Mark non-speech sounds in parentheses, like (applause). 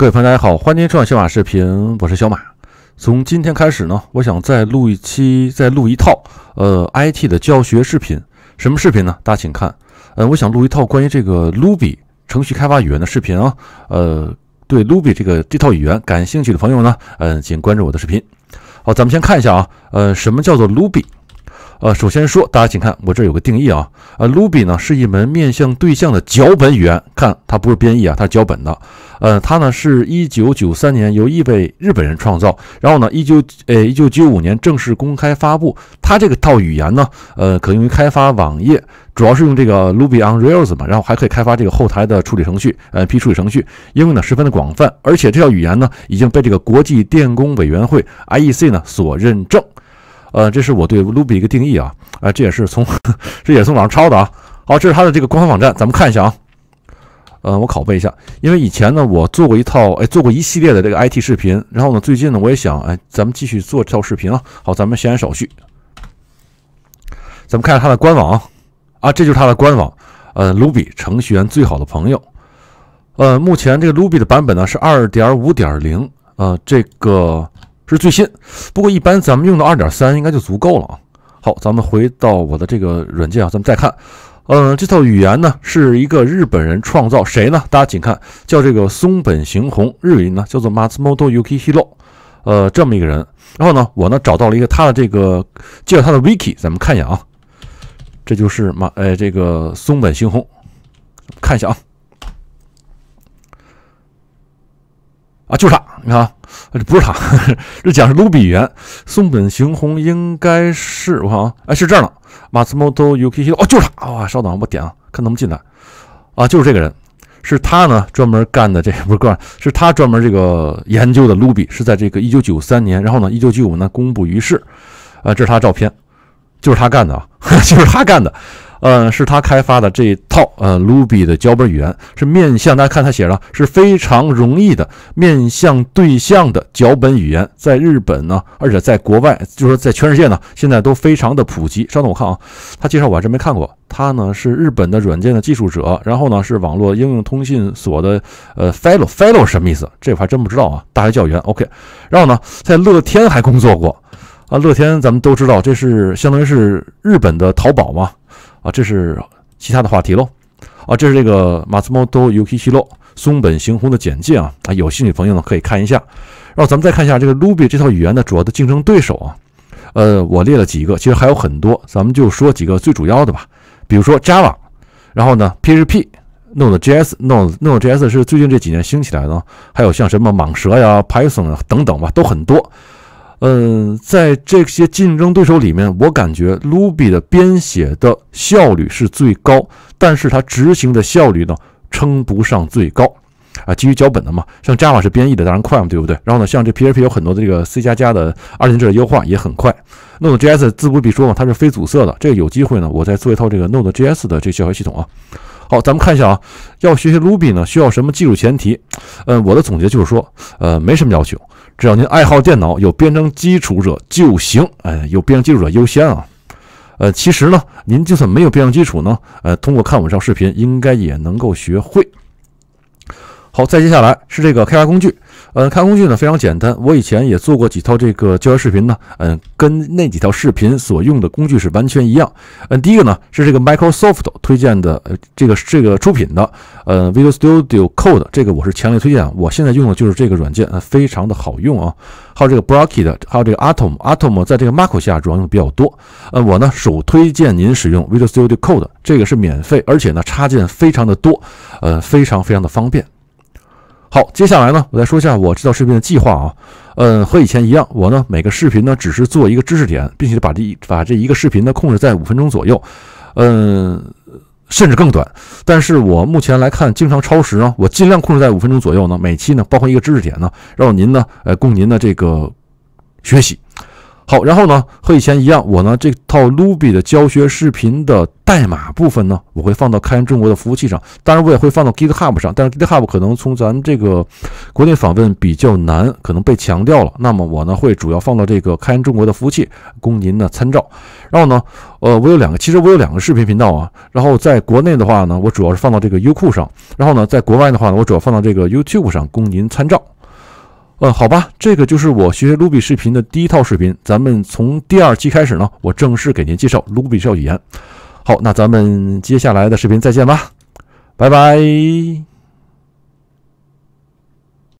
各位朋友，大家好，欢迎收看小马视频，我是小马。从今天开始呢，我想再录一期，再录一套，呃，IT 的教学视频。什么视频呢？大家请看，呃，我想录一套关于这个 Ruby 程序开发语言的视频啊。呃，对 Ruby 这个这套语言感兴趣的朋友呢，嗯，请关注我的视频。好，咱们先看一下啊，呃，什么叫做 Ruby？呃，首先说，大家请看，我这有个定义啊。呃，Ruby 呢是一门面向对象的脚本语言，看它不是编译啊，它是脚本的。呃，它呢是一九九三年由一位日本人创造，然后呢一九呃一九九五年正式公开发布。它这个套语言呢，呃，可用于开发网页，主要是用这个 Ruby on Rails 嘛，然后还可以开发这个后台的处理程序，呃，批处理程序，应用呢十分的广泛，而且这套语言呢已经被这个国际电工委员会 IEC 呢所认证。呃，这是我对 Ruby 一个定义啊，啊，这也是从，(laughs) 这也从网上抄的啊。好，这是它的这个官方网站，咱们看一下啊。呃，我拷贝一下，因为以前呢，我做过一套，哎，做过一系列的这个 IT 视频，然后呢，最近呢，我也想，哎，咱们继续做这套视频啊。好，咱们先手续，咱们看下它的官网啊，这就是它的官网。呃，Ruby 程序员最好的朋友。呃，目前这个 Ruby 的版本呢是2.5.0。呃，这个。是最新，不过一般咱们用到二点三应该就足够了啊。好，咱们回到我的这个软件啊，咱们再看，呃，这套语言呢是一个日本人创造，谁呢？大家请看，叫这个松本行宏，日语呢叫做 Matsuo o Yukihiro，呃，这么一个人。然后呢，我呢找到了一个他的这个介绍他的 wiki，咱们看一眼啊，这就是马，哎，这个松本行宏，看一下啊。啊，就是他，你看，啊、这不是他，(laughs) 这讲是卢比元。松本雄宏应该是，我看啊，哎，是这儿呢。马斯莫多·尤克西，哦，就是他，哇，稍等，我点啊，看能不能进来。啊，就是这个人，是他呢，专门干的，这 (laughs) 不是是他专门这个研究的卢比，是在这个一九九三年，然后呢，一九九五呢公布于世。啊，这是他照片，就是他干的啊，(laughs) 就是他干的。嗯，是他开发的这一套呃 Ruby 的脚本语言是面向大家看，他写了是非常容易的面向对象的脚本语言，在日本呢，而且在国外，就是说在全世界呢，现在都非常的普及。稍等，我看啊，他介绍我还真没看过。他呢是日本的软件的技术者，然后呢是网络应用通信所的呃 Fellow Fellow 什么意思？这我还真不知道啊。大学教员 OK，然后呢在乐天还工作过啊，乐天咱们都知道，这是相当于是日本的淘宝嘛。啊，这是其他的话题喽。啊，这是这个 m a t 多 u d o y u k i h i 松本行弘的简介啊。啊，有兴趣朋友呢可以看一下。然后咱们再看一下这个 Ruby 这套语言的主要的竞争对手啊。呃，我列了几个，其实还有很多，咱们就说几个最主要的吧。比如说 Java，然后呢 PHP，n o d e JS，Node n o d e JS 是最近这几年兴起来的。还有像什么蟒蛇呀 Python 啊等等吧，都很多。嗯，在这些竞争对手里面，我感觉 Ruby 的编写的效率是最高，但是它执行的效率呢，称不上最高啊。基于脚本的嘛，像 Java 是编译的，当然快嘛，对不对？然后呢，像这 PHP 有很多的这个 C 加加的二进制的优化也很快。Node.js 自不必说嘛，它是非阻塞的。这个有机会呢，我再做一套这个 Node.js 的这教学系统啊。好，咱们看一下啊，要学习 Ruby 呢，需要什么技术前提？呃，我的总结就是说，呃，没什么要求。只要您爱好电脑，有编程基础者就行。哎，有编程基础者优先啊。呃，其实呢，您就算没有编程基础呢，呃，通过看我这视频，应该也能够学会。好，再接下来是这个开发工具。呃，开发工具呢非常简单，我以前也做过几套这个教学视频呢，嗯，跟那几套视频所用的工具是完全一样。嗯，第一个呢是这个 Microsoft 推荐的，呃，这个这个出品的，呃，Visual Studio Code 这个我是强烈推荐，我现在用的就是这个软件，非常的好用啊。还有这个 b r a c k e t 还有这个 Atom，Atom 在这个 Mac 下主要用的比较多。呃，我呢首推荐您使用 Visual Studio Code，这个是免费，而且呢插件非常的多，呃，非常非常的方便。好，接下来呢，我再说一下我这条视频的计划啊，嗯，和以前一样，我呢每个视频呢只是做一个知识点，并且把这把这一个视频呢控制在五分钟左右，嗯，甚至更短。但是我目前来看，经常超时啊，我尽量控制在五分钟左右呢。每期呢，包括一个知识点呢，让您呢，呃，供您的这个学习。好，然后呢，和以前一样，我呢这套 Ruby 的教学视频的代码部分呢，我会放到开源中国的服务器上，当然我也会放到 GitHub 上，但是 GitHub 可能从咱们这个国内访问比较难，可能被强调了。那么我呢会主要放到这个开源中国的服务器供您呢参照。然后呢，呃，我有两个，其实我有两个视频频道啊。然后在国内的话呢，我主要是放到这个优酷上；然后呢，在国外的话呢，我主要放到这个 YouTube 上供您参照。呃，好吧，这个就是我学卢比视频的第一套视频。咱们从第二期开始呢，我正式给您介绍卢比教语言。好，那咱们接下来的视频再见吧，拜拜。